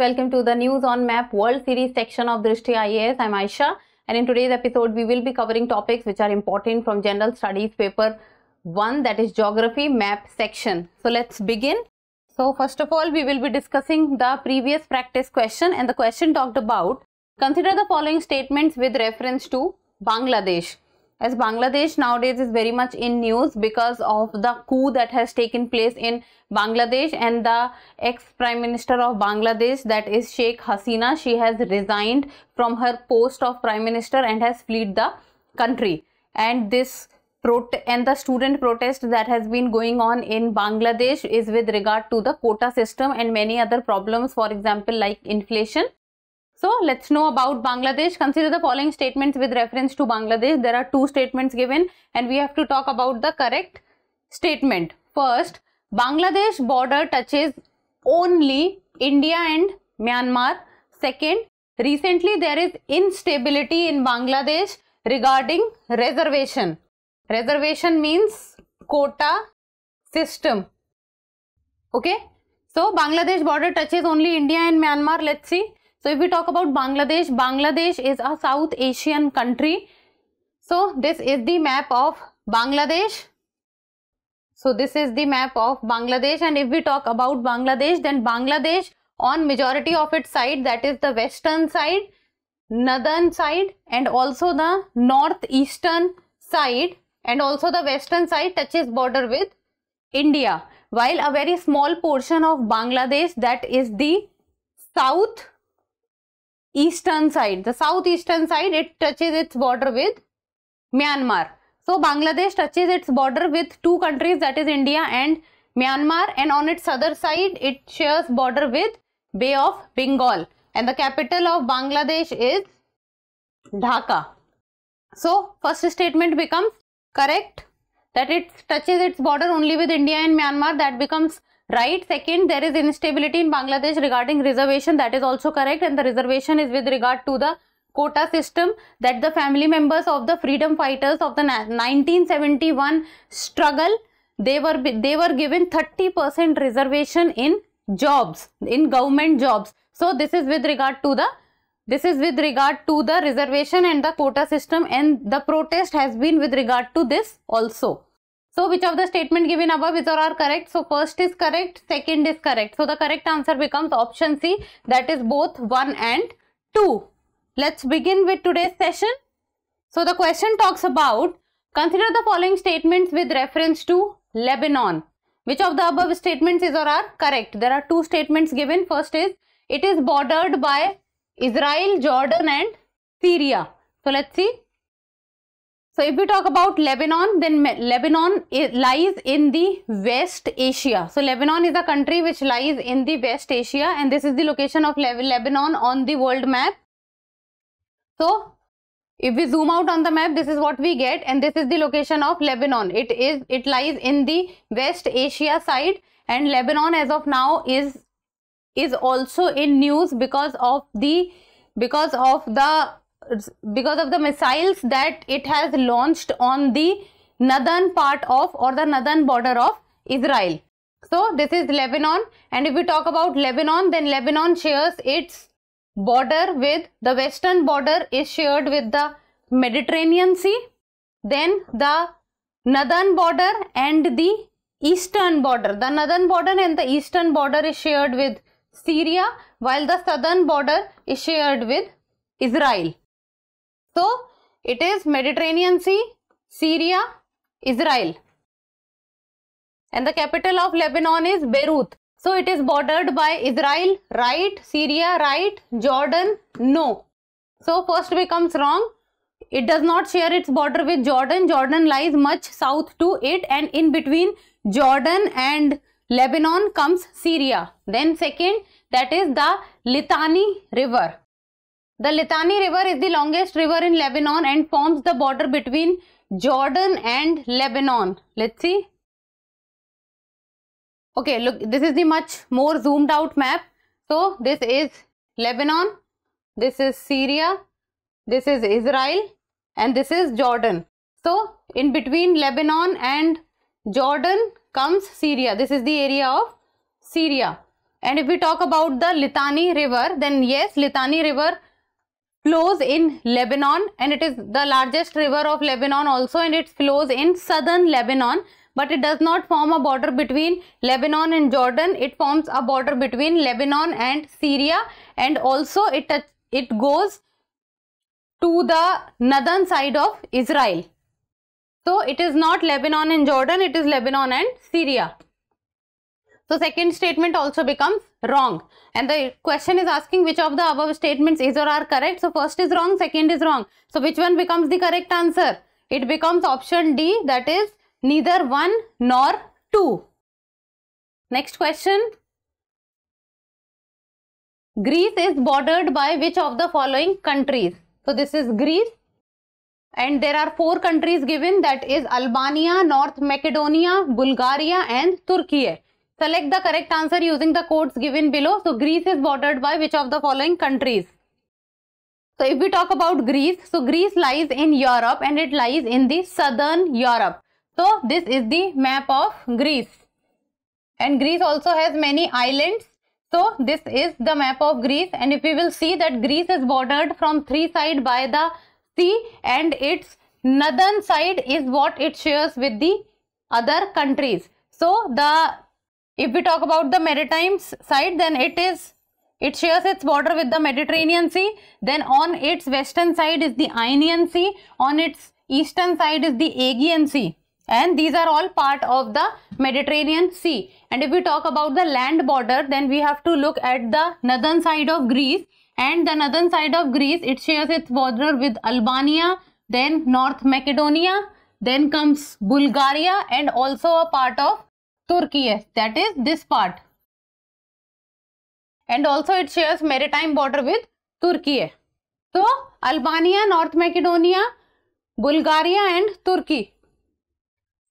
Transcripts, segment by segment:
and welcome to the News on Map World Series section of Drishti IAS. I'm Aisha and in today's episode we will be covering topics which are important from General Studies paper 1 that is Geography Map section. So let's begin. So first of all we will be discussing the previous practice question and the question talked about consider the following statements with reference to Bangladesh as Bangladesh nowadays is very much in news because of the coup that has taken place in Bangladesh and the ex-prime minister of Bangladesh that is Sheikh Hasina she has resigned from her post of prime minister and has fled the country and this and the student protest that has been going on in Bangladesh is with regard to the quota system and many other problems for example like inflation so let's know about Bangladesh. Consider the following statements with reference to Bangladesh. There are two statements given and we have to talk about the correct statement. First, Bangladesh border touches only India and Myanmar. Second, recently there is instability in Bangladesh regarding reservation. Reservation means quota system. Okay. So Bangladesh border touches only India and Myanmar. Let's see so if we talk about Bangladesh, Bangladesh is a South Asian country. So this is the map of Bangladesh. So this is the map of Bangladesh and if we talk about Bangladesh then Bangladesh on majority of its side that is the western side, northern side and also the northeastern side and also the western side touches border with India while a very small portion of Bangladesh that is the south eastern side, the southeastern side, it touches its border with Myanmar. So Bangladesh touches its border with two countries that is India and Myanmar and on its other side it shares border with Bay of Bengal and the capital of Bangladesh is Dhaka. So first statement becomes correct that it touches its border only with India and Myanmar that becomes right second there is instability in bangladesh regarding reservation that is also correct and the reservation is with regard to the quota system that the family members of the freedom fighters of the 1971 struggle they were they were given 30% reservation in jobs in government jobs so this is with regard to the this is with regard to the reservation and the quota system and the protest has been with regard to this also so which of the statement given above is or are correct? So first is correct, second is correct. So the correct answer becomes option C that is both 1 and 2. Let's begin with today's session. So the question talks about consider the following statements with reference to Lebanon. Which of the above statements is or are correct? There are two statements given. First is it is bordered by Israel, Jordan and Syria. So let's see so if we talk about Lebanon, then Lebanon lies in the West Asia. So Lebanon is a country which lies in the West Asia and this is the location of Le Lebanon on the world map. So if we zoom out on the map, this is what we get and this is the location of Lebanon. It is it lies in the West Asia side and Lebanon as of now is is also in news because of the because of the because of the missiles that it has launched on the northern part of or the northern border of Israel. So this is Lebanon and if we talk about Lebanon then Lebanon shares its border with the western border is shared with the Mediterranean Sea then the northern border and the eastern border the northern border and the eastern border is shared with Syria while the southern border is shared with Israel. So it is Mediterranean Sea, Syria, Israel. And the capital of Lebanon is Beirut. So it is bordered by Israel, right, Syria, right, Jordan, no. So first becomes wrong. It does not share its border with Jordan. Jordan lies much south to it and in between Jordan and Lebanon comes Syria. Then second that is the Litani river. The Litani River is the longest river in Lebanon and forms the border between Jordan and Lebanon. Let's see. Okay, look, this is the much more zoomed out map. So, this is Lebanon, this is Syria, this is Israel and this is Jordan. So, in between Lebanon and Jordan comes Syria. This is the area of Syria. And if we talk about the Litani River, then yes, Litani River flows in Lebanon and it is the largest river of Lebanon also and it flows in southern Lebanon but it does not form a border between Lebanon and Jordan. It forms a border between Lebanon and Syria and also it, it goes to the northern side of Israel. So it is not Lebanon and Jordan, it is Lebanon and Syria. So second statement also becomes wrong and the question is asking which of the above statements is or are correct. So first is wrong, second is wrong. So which one becomes the correct answer? It becomes option D that is neither 1 nor 2. Next question. Greece is bordered by which of the following countries? So this is Greece and there are four countries given that is Albania, North Macedonia, Bulgaria and Turkey. Select the correct answer using the codes given below. So, Greece is bordered by which of the following countries? So, if we talk about Greece, so Greece lies in Europe and it lies in the southern Europe. So, this is the map of Greece. And Greece also has many islands. So, this is the map of Greece. And if we will see that Greece is bordered from three sides by the sea and its northern side is what it shares with the other countries. So, the if we talk about the maritime side, then it is it shares its border with the Mediterranean Sea. Then on its western side is the Ionian Sea. On its eastern side is the Aegean Sea. And these are all part of the Mediterranean Sea. And if we talk about the land border, then we have to look at the northern side of Greece. And the northern side of Greece, it shares its border with Albania, then North Macedonia, then comes Bulgaria and also a part of Turkey, that is this part. And also it shares maritime border with Turkey. So Albania, North Macedonia, Bulgaria and Turkey.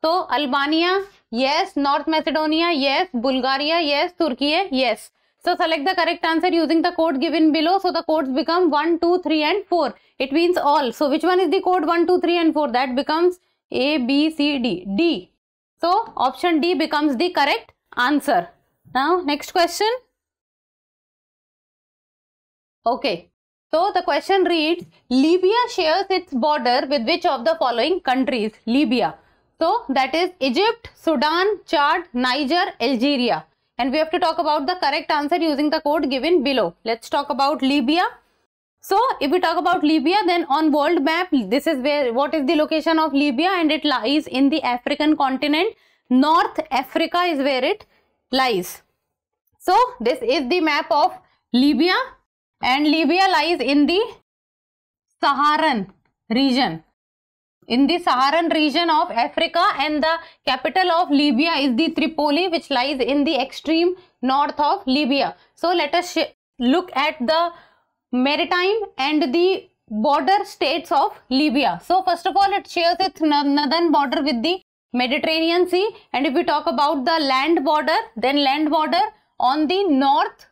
So Albania, yes, North Macedonia, yes, Bulgaria, yes, Turkey, yes. So select the correct answer using the code given below. So the codes become 1, 2, 3 and 4. It means all. So which one is the code 1, 2, 3 and 4? That becomes A, B, C, D. D. So, option D becomes the correct answer. Now, next question. Okay. So, the question reads, Libya shares its border with which of the following countries? Libya. So, that is Egypt, Sudan, Chad, Niger, Algeria. And we have to talk about the correct answer using the code given below. Let's talk about Libya. So if we talk about Libya, then on world map, this is where, what is the location of Libya and it lies in the African continent. North Africa is where it lies. So this is the map of Libya and Libya lies in the Saharan region. In the Saharan region of Africa and the capital of Libya is the Tripoli which lies in the extreme north of Libya. So let us look at the maritime and the border states of Libya. So first of all it shares its northern border with the Mediterranean Sea and if we talk about the land border then land border on the north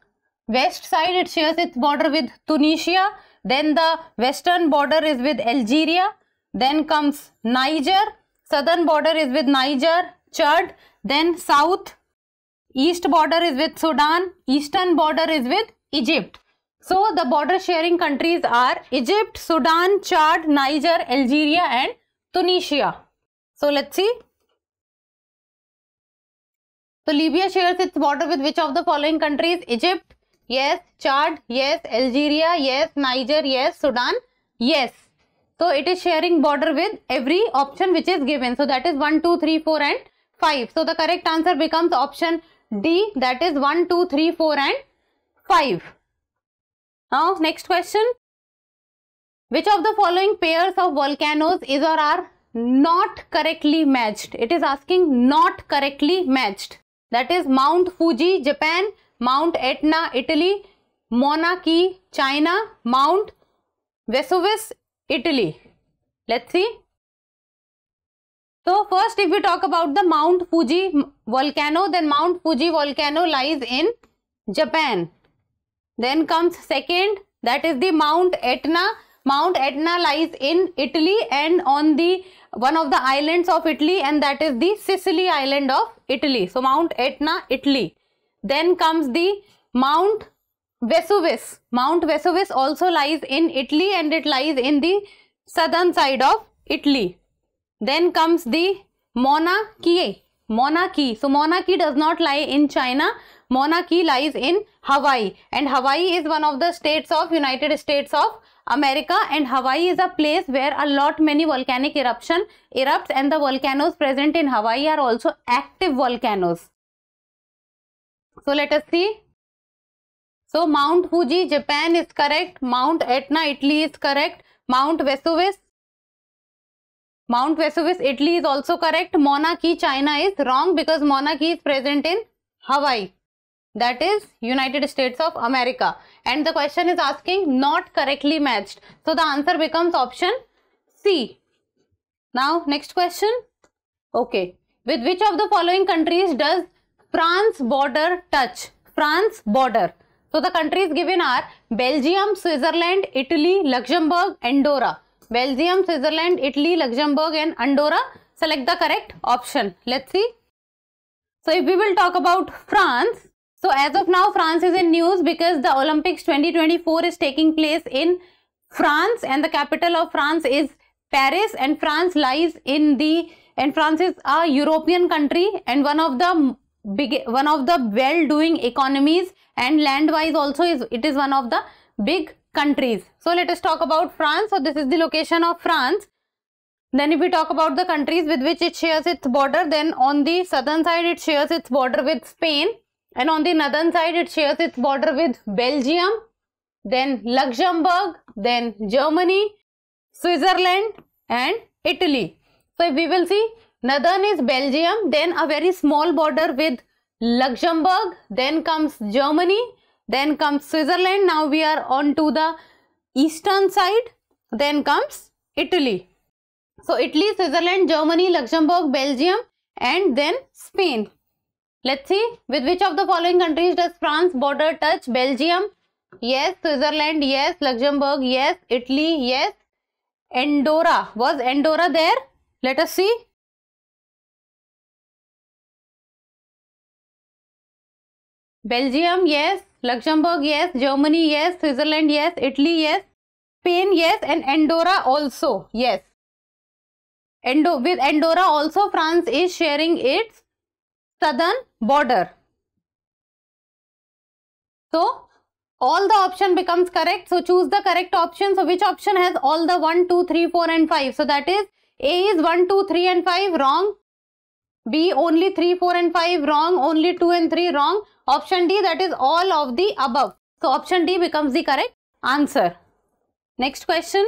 west side it shares its border with Tunisia then the western border is with Algeria then comes Niger southern border is with Niger Chad then south east border is with Sudan eastern border is with Egypt so the border sharing countries are Egypt, Sudan, Chad, Niger, Algeria and Tunisia. So let's see. So Libya shares its border with which of the following countries? Egypt, yes. Chad, yes. Algeria, yes. Niger, yes. Sudan, yes. So it is sharing border with every option which is given. So that is 1, 2, 3, 4 and 5. So the correct answer becomes option D that is 1, 2, 3, 4 and 5. now next question which of the following pairs of volcanoes is or are not correctly matched it is asking not correctly matched that is mount fuji japan mount etna italy mauna kea china mount vesuvius italy let's see so first if we talk about the mount fuji volcano then mount fuji volcano lies in japan Then comes second, that is the Mount Etna. Mount Etna lies in Italy and on the one of the islands of Italy and that is the Sicily island of Italy. So Mount Etna, Italy. Then comes the Mount Vesuvius. Mount Vesuvius also lies in Italy and it lies in the southern side of Italy. Then comes the Mauna Kea. Mauna Kea. So Mauna Kea does not lie in China Mauna Kea lies in Hawaii and Hawaii is one of the states of United States of America and Hawaii is a place where a lot many volcanic eruption erupts and the volcanoes present in Hawaii are also active volcanoes. So let us see. So Mount Fuji, Japan is correct. Mount Etna, Italy is correct. Mount Vesuvius, Mount Vesuvius, Italy is also correct. Mauna Kea, China is wrong because Mauna Kea is present in Hawaii that is United States of America. And the question is asking not correctly matched. So the answer becomes option C. Now next question. Okay. With which of the following countries does France border touch? France border. So the countries given are Belgium, Switzerland, Italy, Luxembourg, Andorra. Belgium, Switzerland, Italy, Luxembourg and Andorra. Select the correct option. Let's see. So if we will talk about France, so as of now, France is in news because the Olympics 2024 is taking place in France and the capital of France is Paris and France lies in the and France is a European country and one of the big one of the well doing economies and land wise also is it is one of the big countries. So let us talk about France. So this is the location of France. Then if we talk about the countries with which it shares its border, then on the southern side it shares its border with Spain and on the northern side, it shares its border with Belgium, then Luxembourg, then Germany, Switzerland and Italy. So we will see northern is Belgium, then a very small border with Luxembourg, then comes Germany, then comes Switzerland. Now we are on to the eastern side, then comes Italy. So Italy, Switzerland, Germany, Luxembourg, Belgium and then Spain. Let's see with which of the following countries does France border touch? Belgium, yes. Switzerland, yes. Luxembourg, yes. Italy, yes. Andorra, was Andorra there? Let us see. Belgium, yes. Luxembourg, yes. Germany, yes. Switzerland, yes. Italy, yes. Spain, yes. And Andorra also, yes. Endo with Andorra also, France is sharing its southern border. So all the option becomes correct. So choose the correct option. So which option has all the 1, 2, 3, 4 and 5. So that is A is 1, 2, 3 and 5 wrong. B only 3, 4 and 5 wrong. Only 2 and 3 wrong. Option D that is all of the above. So option D becomes the correct answer. Next question.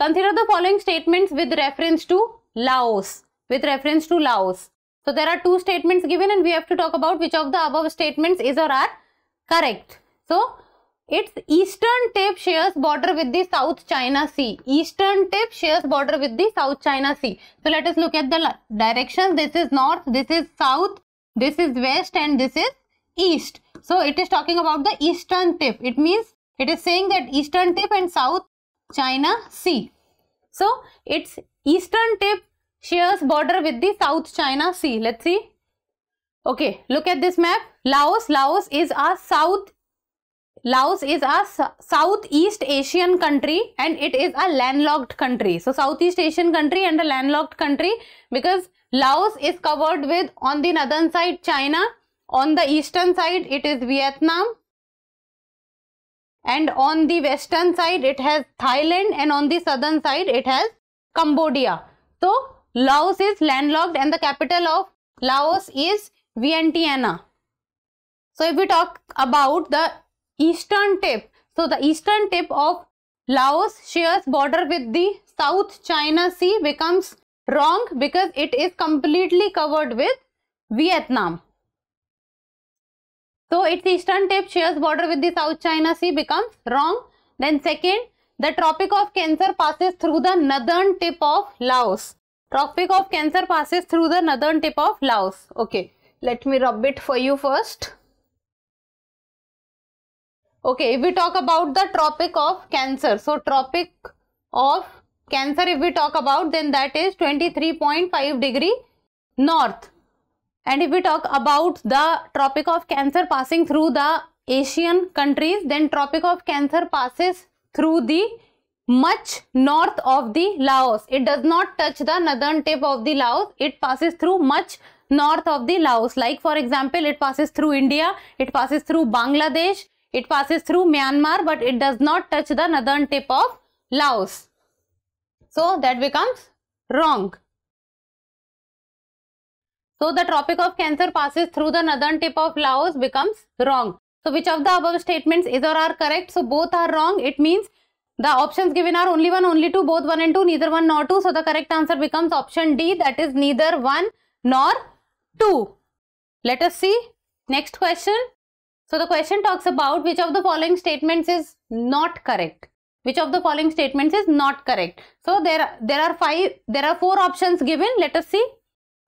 Consider the following statements with reference to Laos. With reference to Laos. So there are two statements given and we have to talk about which of the above statements is or are correct. So its eastern tip shares border with the South China Sea. Eastern tip shares border with the South China Sea. So let us look at the directions. This is north, this is south, this is west and this is east. So it is talking about the eastern tip. It means it is saying that eastern tip and south China Sea. So its eastern tip shares border with the South China Sea. Let's see. Okay, look at this map. Laos, Laos is a South Laos is a Southeast Asian country and it is a landlocked country. So Southeast Asian country and a landlocked country because Laos is covered with on the northern side China, on the eastern side it is Vietnam and on the western side it has Thailand and on the southern side it has Cambodia. So Laos is landlocked and the capital of Laos is Vientiane. So if we talk about the eastern tip, so the eastern tip of Laos shares border with the South China Sea becomes wrong because it is completely covered with Vietnam. So its eastern tip shares border with the South China Sea becomes wrong. Then second, the Tropic of Cancer passes through the northern tip of Laos. Tropic of Cancer passes through the northern tip of Laos. Okay, let me rub it for you first. Okay, if we talk about the Tropic of Cancer, so Tropic of Cancer if we talk about then that is 23.5 degree north. And if we talk about the Tropic of Cancer passing through the Asian countries then Tropic of Cancer passes through the much north of the Laos. It does not touch the northern tip of the Laos. It passes through much north of the Laos. Like for example, it passes through India, it passes through Bangladesh, it passes through Myanmar, but it does not touch the northern tip of Laos. So that becomes wrong. So the Tropic of Cancer passes through the northern tip of Laos becomes wrong. So which of the above statements is or are correct? So both are wrong. It means the options given are only 1, only 2, both 1 and 2, neither 1 nor 2. So, the correct answer becomes option D that is neither 1 nor 2. Let us see. Next question. So, the question talks about which of the following statements is not correct. Which of the following statements is not correct? So, there, there are five, there are four options given. Let us see.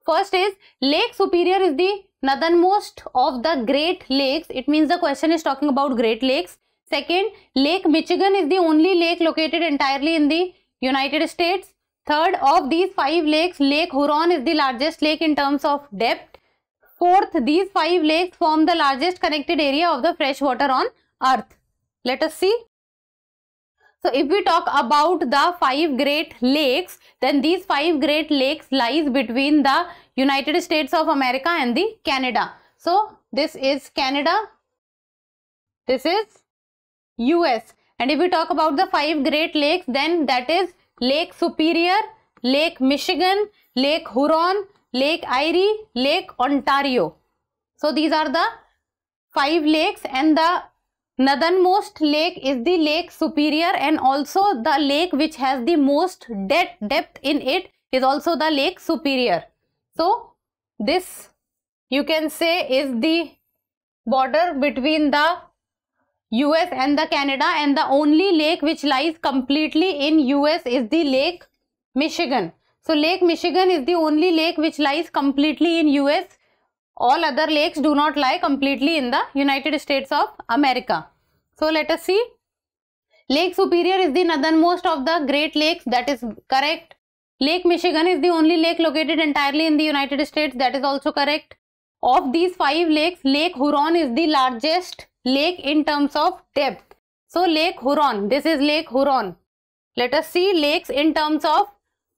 First is Lake Superior is the northernmost of the Great Lakes. It means the question is talking about Great Lakes. Second, Lake Michigan is the only lake located entirely in the United States. Third, of these five lakes, Lake Huron is the largest lake in terms of depth. Fourth, these five lakes form the largest connected area of the freshwater on earth. Let us see. So if we talk about the five great lakes, then these five great lakes lies between the United States of America and the Canada. So this is Canada. This is US. And if we talk about the five Great Lakes, then that is Lake Superior, Lake Michigan, Lake Huron, Lake Erie, Lake Ontario. So these are the five lakes and the northernmost lake is the Lake Superior and also the lake which has the most de depth in it is also the Lake Superior. So this you can say is the border between the US and the Canada and the only lake which lies completely in US is the Lake Michigan. So Lake Michigan is the only lake which lies completely in US. All other lakes do not lie completely in the United States of America. So let us see. Lake Superior is the northernmost of the Great Lakes. That is correct. Lake Michigan is the only lake located entirely in the United States. That is also correct. Of these five lakes, Lake Huron is the largest lake in terms of depth. So Lake Huron, this is Lake Huron. Let us see lakes in terms of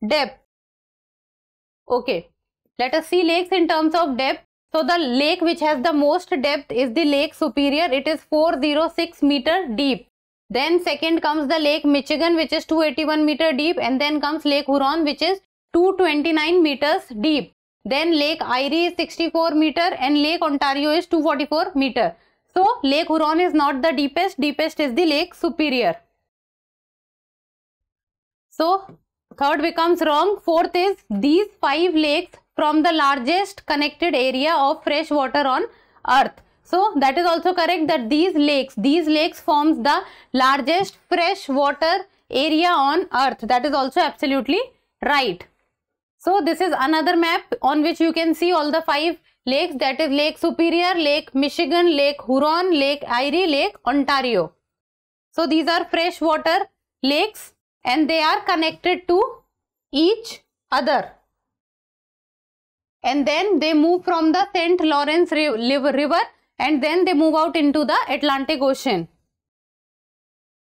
depth. Okay, let us see lakes in terms of depth. So the lake which has the most depth is the Lake Superior. It is 406 meter deep. Then second comes the Lake Michigan which is 281 meter deep and then comes Lake Huron which is 229 meters deep. Then Lake Erie is 64 meter and Lake Ontario is 244 meter. So, Lake Huron is not the deepest, deepest is the Lake Superior. So, third becomes wrong, fourth is these five lakes from the largest connected area of fresh water on earth. So, that is also correct that these lakes, these lakes forms the largest fresh water area on earth. That is also absolutely right. So, this is another map on which you can see all the five lakes that is Lake Superior, Lake Michigan, Lake Huron, Lake Erie, Lake Ontario. So these are freshwater lakes and they are connected to each other. And then they move from the St. Lawrence River and then they move out into the Atlantic Ocean.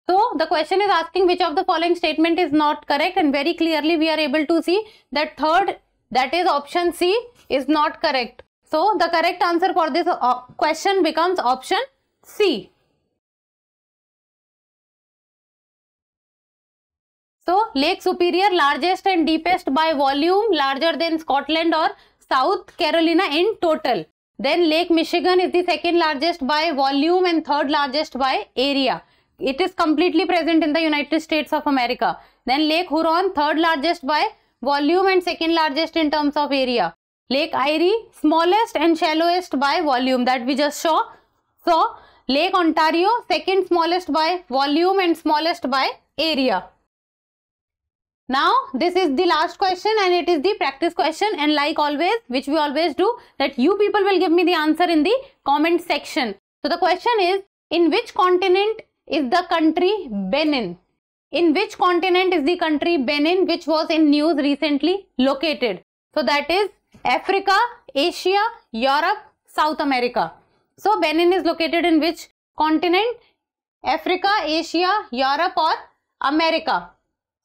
So the question is asking which of the following statement is not correct and very clearly we are able to see that third that is option C is not correct so the correct answer for this uh, question becomes option C. So Lake Superior largest and deepest by volume larger than Scotland or South Carolina in total. Then Lake Michigan is the second largest by volume and third largest by area. It is completely present in the United States of America. Then Lake Huron third largest by volume and second largest in terms of area. Lake Erie, smallest and shallowest by volume that we just saw. So, Lake Ontario, second smallest by volume and smallest by area. Now, this is the last question and it is the practice question and like always, which we always do, that you people will give me the answer in the comment section. So, the question is, in which continent is the country Benin? In which continent is the country Benin, which was in news recently located? So, that is Africa, Asia, Europe, South America. So Benin is located in which continent? Africa, Asia, Europe or America.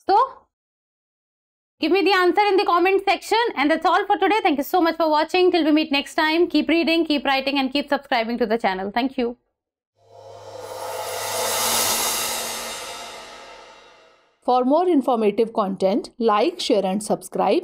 So give me the answer in the comment section and that's all for today. Thank you so much for watching. Till we meet next time, keep reading, keep writing and keep subscribing to the channel. Thank you. For more informative content, like, share and subscribe